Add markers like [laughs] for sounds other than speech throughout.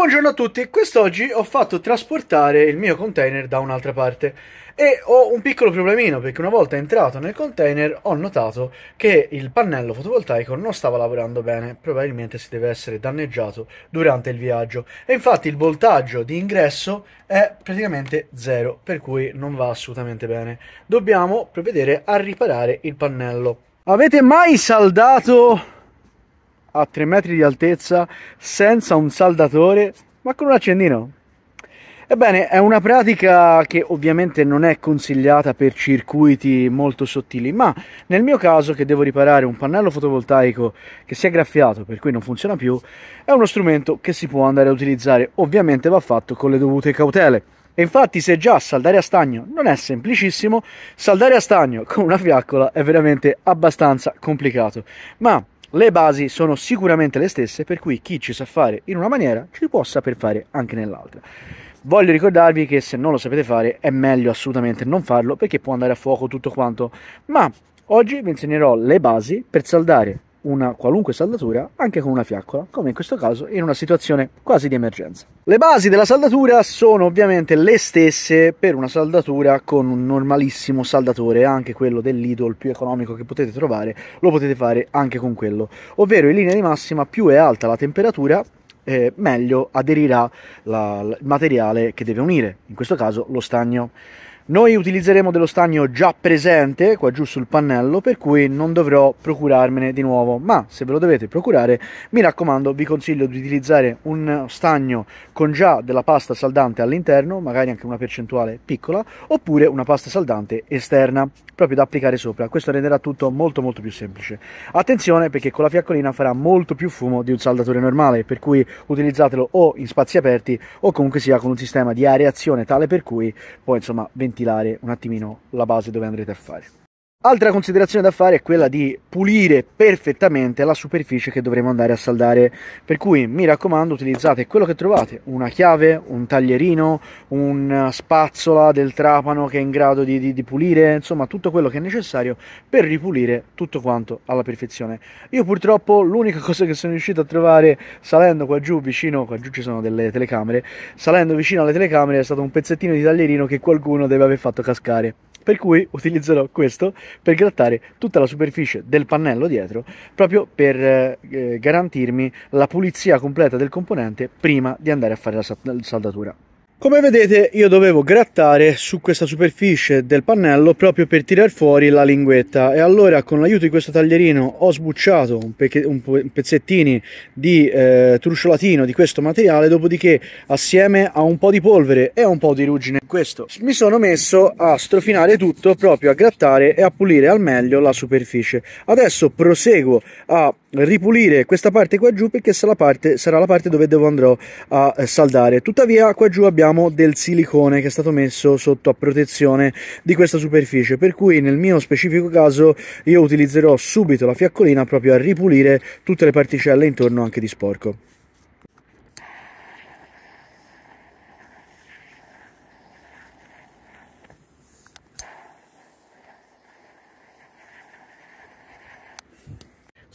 buongiorno a tutti, quest'oggi ho fatto trasportare il mio container da un'altra parte e ho un piccolo problemino perché una volta entrato nel container ho notato che il pannello fotovoltaico non stava lavorando bene, probabilmente si deve essere danneggiato durante il viaggio e infatti il voltaggio di ingresso è praticamente zero per cui non va assolutamente bene. Dobbiamo provvedere a riparare il pannello. Avete mai saldato a 3 metri di altezza senza un saldatore ma con un accendino Ebbene, è una pratica che ovviamente non è consigliata per circuiti molto sottili, ma nel mio caso che devo riparare un pannello fotovoltaico che si è graffiato, per cui non funziona più, è uno strumento che si può andare a utilizzare, ovviamente va fatto con le dovute cautele. E infatti se già saldare a stagno non è semplicissimo, saldare a stagno con una fiaccola è veramente abbastanza complicato. Ma le basi sono sicuramente le stesse, per cui chi ci sa fare in una maniera ci può saper fare anche nell'altra. Voglio ricordarvi che se non lo sapete fare è meglio assolutamente non farlo perché può andare a fuoco tutto quanto, ma oggi vi insegnerò le basi per saldare una qualunque saldatura anche con una fiaccola, come in questo caso in una situazione quasi di emergenza. Le basi della saldatura sono ovviamente le stesse per una saldatura con un normalissimo saldatore, anche quello dell'Idol più economico che potete trovare, lo potete fare anche con quello. Ovvero in linea di massima più è alta la temperatura, eh, meglio aderirà la, il materiale che deve unire, in questo caso lo stagno. Noi utilizzeremo dello stagno già presente qua giù sul pannello, per cui non dovrò procurarmene di nuovo, ma se ve lo dovete procurare, mi raccomando, vi consiglio di utilizzare un stagno con già della pasta saldante all'interno, magari anche una percentuale piccola, oppure una pasta saldante esterna, proprio da applicare sopra. Questo renderà tutto molto molto più semplice. Attenzione perché con la fiaccolina farà molto più fumo di un saldatore normale, per cui utilizzatelo o in spazi aperti o comunque sia con un sistema di areazione tale per cui poi insomma 20 ventilare un attimino la base dove andrete a fare. Altra considerazione da fare è quella di pulire perfettamente la superficie che dovremo andare a saldare, per cui mi raccomando utilizzate quello che trovate, una chiave, un taglierino, una eh, spazzola del trapano che è in grado di, di, di pulire, insomma tutto quello che è necessario per ripulire tutto quanto alla perfezione. Io purtroppo l'unica [laughs] cosa che sono riuscito a trovare salendo qua giù vicino, qua giù ci sono delle telecamere, salendo vicino alle telecamere è stato un pezzettino di taglierino che qualcuno deve aver fatto cascare per cui utilizzerò questo per grattare tutta la superficie del pannello dietro proprio per eh, eh garantirmi la pulizia completa del componente prima di andare a fare la saldatura. Come vedete io dovevo grattare su questa superficie del pannello proprio per tirar fuori la linguetta e allora con l'aiuto di questo taglierino ho sbucciato un, pe un pezzettini di eh, trucciolatino di questo materiale dopodiché assieme a un po' di polvere e un po' di ruggine questo mi sono messo a strofinare tutto proprio a grattare e a pulire al meglio la superficie adesso proseguo a ripulire questa parte qua giù perché sarà la parte, sarà la parte dove devo andrò a eh, saldare tuttavia qua giù abbiamo del silicone che è stato messo sotto a protezione di questa superficie per cui nel mio specifico caso io utilizzerò subito la fiaccolina proprio a ripulire tutte le particelle intorno anche di sporco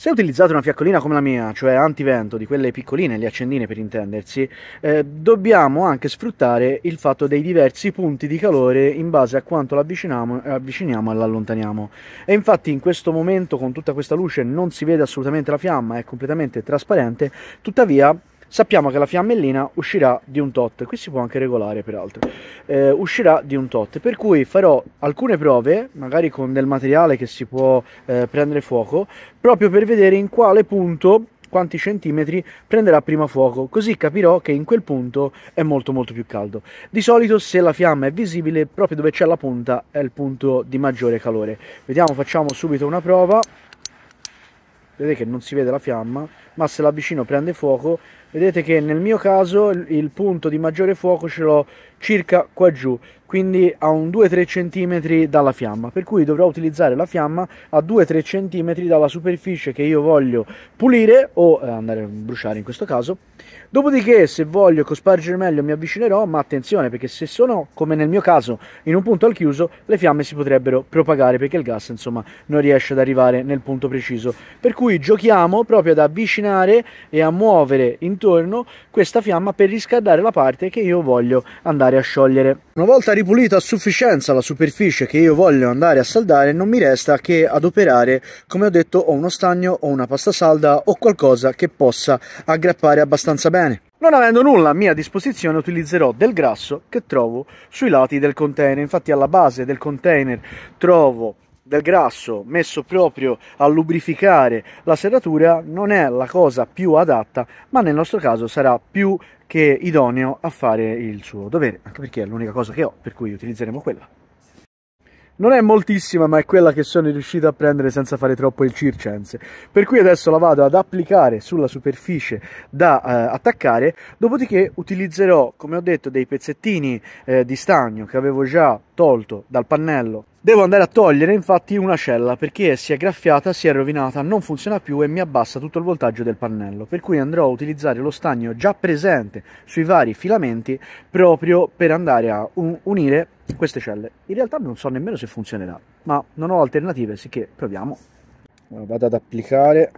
Se utilizzate una fiaccolina come la mia, cioè antivento, di quelle piccoline, le accendine per intendersi, eh, dobbiamo anche sfruttare il fatto dei diversi punti di calore in base a quanto l'avviciniamo eh, avviciniamo e l'allontaniamo. E infatti in questo momento con tutta questa luce non si vede assolutamente la fiamma, è completamente trasparente, tuttavia sappiamo che la fiammellina uscirà di un tot, qui si può anche regolare peraltro, eh, uscirà di un tot, per cui farò alcune prove, magari con del materiale che si può eh, prendere fuoco, proprio per vedere in quale punto quanti centimetri prenderà prima fuoco, così capirò che in quel punto è molto molto più caldo. Di solito se la fiamma è visibile proprio dove c'è la punta è il punto di maggiore calore. Vediamo, facciamo subito una prova. Vedete che non si vede la fiamma, ma se la l'avvicino prende fuoco, vedete che nel mio caso il punto di maggiore fuoco ce l'ho circa qua giù quindi a un 2-3 cm dalla fiamma per cui dovrò utilizzare la fiamma a 2-3 cm dalla superficie che io voglio pulire o eh, andare a bruciare in questo caso dopodiché se voglio cospargere meglio mi avvicinerò ma attenzione perché se sono come nel mio caso in un punto al chiuso le fiamme si potrebbero propagare perché il gas insomma non riesce ad arrivare nel punto preciso per cui giochiamo proprio ad avvicinare e a muovere intorno intorno questa fiamma per riscaldare la parte che io voglio andare a sciogliere. Una volta ripulita a sufficienza la superficie che io voglio andare a saldare non mi resta che adoperare come ho detto o uno stagno o una pasta salda o qualcosa che possa aggrappare abbastanza bene. Non avendo nulla a mia disposizione utilizzerò del grasso che trovo sui lati del container, infatti alla base del container trovo del grasso messo proprio a lubrificare la serratura non è la cosa più adatta, ma nel nostro caso sarà più che idoneo a fare il suo dovere, anche perché è l'unica cosa che ho, per cui utilizzeremo quella. Non è moltissima, ma è quella che sono riuscito a prendere senza fare troppo il circense. Per cui adesso la vado ad applicare sulla superficie da eh, attaccare, dopodiché utilizzerò, come ho detto, dei pezzettini eh, di stagno che avevo già tolto dal pannello Devo andare a togliere infatti una cella perché si è graffiata, si è rovinata, non funziona più e mi abbassa tutto il voltaggio del pannello, per cui andrò a utilizzare lo stagno già presente sui vari filamenti proprio per andare a un unire queste celle. In realtà non so nemmeno se funzionerà, ma non ho alternative, sicché proviamo. Vado ad applicare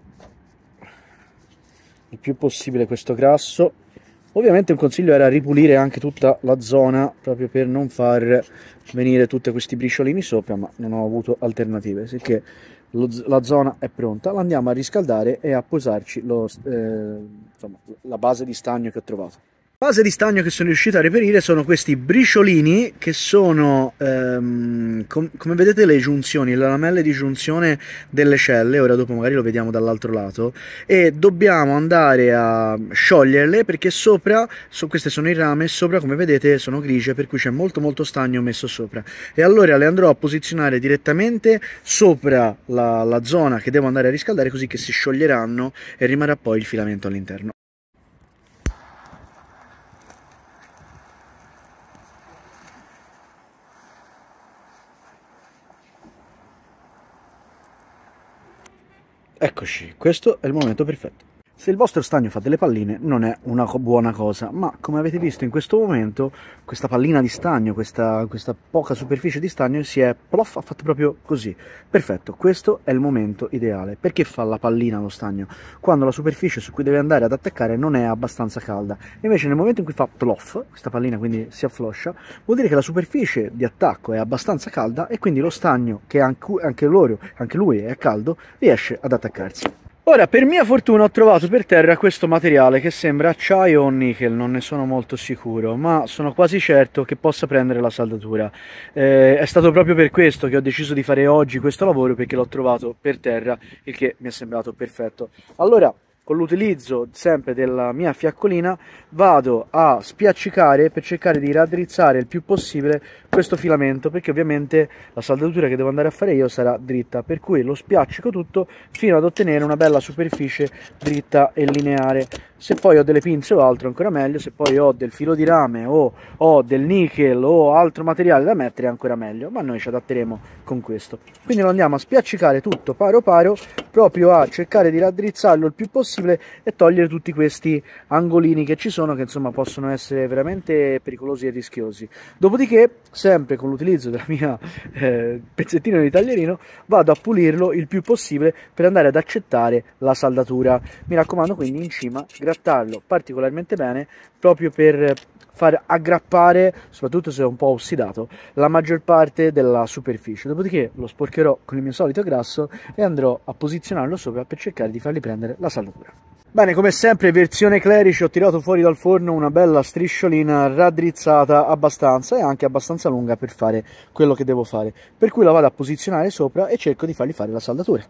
il più possibile questo grasso Ovviamente un consiglio era ripulire anche tutta la zona proprio per non far venire tutti questi briciolini sopra, ma non ho avuto alternative, sicché lo, la zona è pronta, l'andiamo a riscaldare e a posarci lo, eh, insomma, la base di stagno che ho trovato. Base di stagno che sono riuscito a reperire sono questi briciolini che sono, ehm, com come vedete, le giunzioni, le lamelle di giunzione delle celle, ora dopo magari lo vediamo dall'altro lato, e dobbiamo andare a scioglierle perché sopra, so queste sono il rame, sopra come vedete sono grigie per cui c'è molto molto stagno messo sopra e allora le andrò a posizionare direttamente sopra la, la zona che devo andare a riscaldare così che si scioglieranno e rimarrà poi il filamento all'interno. Eccoci, questo è il momento perfetto. Se il vostro stagno fa delle palline non è una buona cosa, ma come avete visto in questo momento, questa pallina di stagno, questa, questa poca superficie di stagno si è plof, ha fatto proprio così. Perfetto, questo è il momento ideale. Perché fa la pallina lo stagno? Quando la superficie su cui deve andare ad attaccare non è abbastanza calda. Invece nel momento in cui fa plof, questa pallina quindi si affloscia, vuol dire che la superficie di attacco è abbastanza calda e quindi lo stagno, che anche, anche, anche lui è caldo, riesce ad attaccarsi. Ora, per mia fortuna ho trovato per terra questo materiale che sembra acciaio o nickel, non ne sono molto sicuro, ma sono quasi certo che possa prendere la saldatura. Eh, è stato proprio per questo che ho deciso di fare oggi questo lavoro, perché l'ho trovato per terra, il che mi è sembrato perfetto. Allora, con l'utilizzo sempre della mia fiaccolina, vado a spiaccicare per cercare di raddrizzare il più possibile questo filamento perché ovviamente la saldatura che devo andare a fare io sarà dritta per cui lo spiaccico tutto fino ad ottenere una bella superficie dritta e lineare se poi ho delle pinze o altro ancora meglio se poi ho del filo di rame o ho del nickel o altro materiale da mettere ancora meglio ma noi ci adatteremo con questo quindi lo andiamo a spiaccicare tutto paro paro proprio a cercare di raddrizzarlo il più possibile e togliere tutti questi angolini che ci sono che insomma possono essere veramente pericolosi e rischiosi dopodiché se sempre con l'utilizzo della mia eh, pezzettina di taglierino vado a pulirlo il più possibile per andare ad accettare la saldatura mi raccomando quindi in cima grattarlo particolarmente bene proprio per far aggrappare soprattutto se è un po' ossidato la maggior parte della superficie dopodiché lo sporcherò con il mio solito grasso e andrò a posizionarlo sopra per cercare di fargli prendere la saldatura Bene, come sempre, versione clerici, ho tirato fuori dal forno una bella strisciolina raddrizzata abbastanza e anche abbastanza lunga per fare quello che devo fare, per cui la vado a posizionare sopra e cerco di fargli fare la saldatura.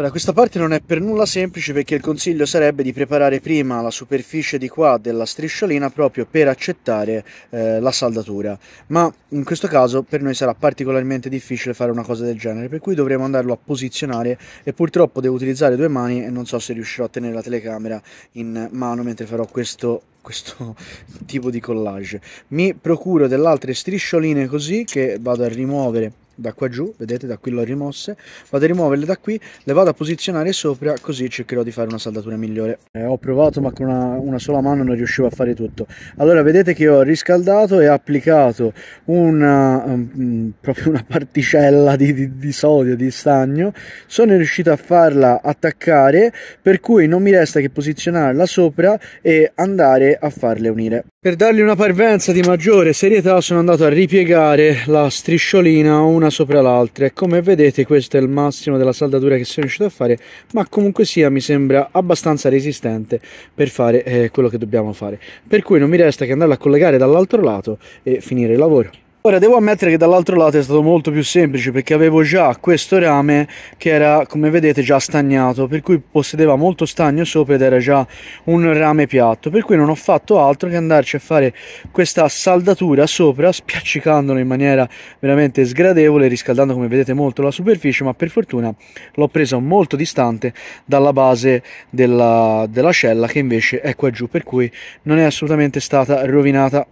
Ora, questa parte non è per nulla semplice perché il consiglio sarebbe di preparare prima la superficie di qua della strisciolina proprio per accettare eh, la saldatura, ma in questo caso per noi sarà particolarmente difficile fare una cosa del genere, per cui dovremo andarlo a posizionare e purtroppo devo utilizzare due mani e non so se riuscirò a tenere la telecamera in mano mentre farò questo questo [laughs] tipo di collage mi procuro delle altre striscioline così che vado a rimuovere da qua giù, vedete da qui l'ho rimosse, vado a rimuoverle da qui, le vado a posizionare sopra così cercherò di fare una saldatura migliore. Eh, ho provato ma con una, una, sola mano non riuscivo a fare tutto. Allora vedete che ho riscaldato e applicato una, um, mm, proprio una particella di, di, di sodio, di stagno, sono riuscito a farla attaccare per cui non mi resta che posizionarla sopra e andare a farle unire. Per dargli una parvenza di maggiore serietà sono andato a ripiegare la strisciolina una una sopra l'altra e come vedete questo è il massimo della saldatura che sono riuscito a fare ma comunque sia mi sembra abbastanza resistente per fare eh, quello che dobbiamo fare per cui non mi resta che andarla a collegare dall'altro lato e finire il lavoro Ora devo ammettere che dall'altro lato è stato molto più semplice perché avevo già questo rame che era come vedete già stagnato per cui possedeva molto stagno sopra ed era già un rame piatto per cui non ho fatto altro che andarci a fare questa saldatura sopra spiaccicandolo in maniera veramente sgradevole riscaldando come vedete molto la superficie ma per fortuna l'ho preso molto distante dalla base della, della scella che invece è qua giù per cui non è assolutamente stata rovinata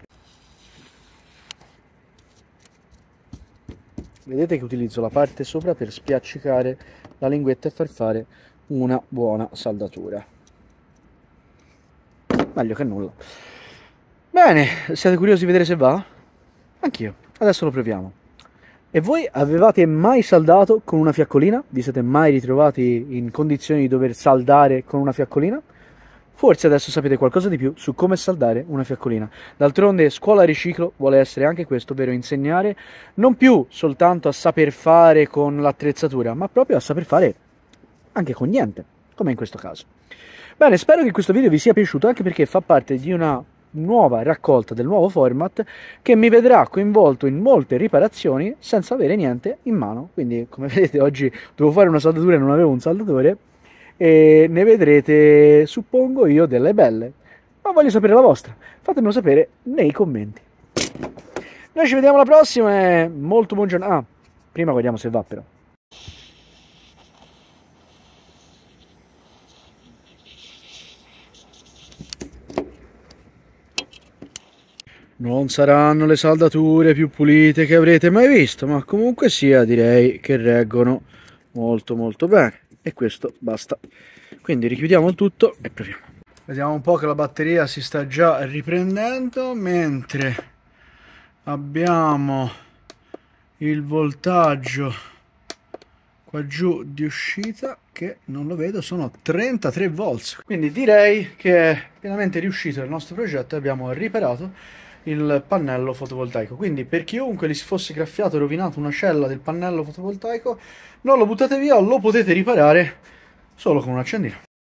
vedete che utilizzo la parte sopra per spiaccicare la linguetta e far fare una buona saldatura meglio che nulla bene siete curiosi di vedere se va? anch'io adesso lo proviamo e voi avevate mai saldato con una fiaccolina? vi siete mai ritrovati in condizioni di dover saldare con una fiaccolina? Forse adesso sapete qualcosa di più su come saldare una fiaccolina. D'altronde scuola riciclo vuole essere anche questo, ovvero insegnare non più soltanto a saper fare con l'attrezzatura, ma proprio a saper fare anche con niente, come in questo caso. Bene, spero che questo video vi sia piaciuto anche perché fa parte di una nuova raccolta del nuovo format che mi vedrà coinvolto in molte riparazioni senza avere niente in mano quindi come vedete oggi devo fare una saldatura e non avevo un saldatore e ne vedrete, suppongo io, delle belle. Ma voglio sapere la vostra, fatemelo sapere nei commenti. Noi ci vediamo alla prossima e molto buongiorno. Ah, prima guardiamo se va però. Non saranno le saldature più pulite che avrete mai visto, ma comunque sia direi che reggono molto molto bene e questo basta quindi richiudiamo tutto e proviamo vediamo un po' che la batteria si sta già riprendendo mentre abbiamo il voltaggio qua giù di uscita che non lo vedo sono 33 volts quindi direi che è pienamente riuscito il nostro progetto abbiamo riparato il pannello fotovoltaico. Quindi per chiunque gli si fosse graffiato e rovinato una cella del pannello fotovoltaico, non lo buttate via, lo potete riparare solo con un accendino.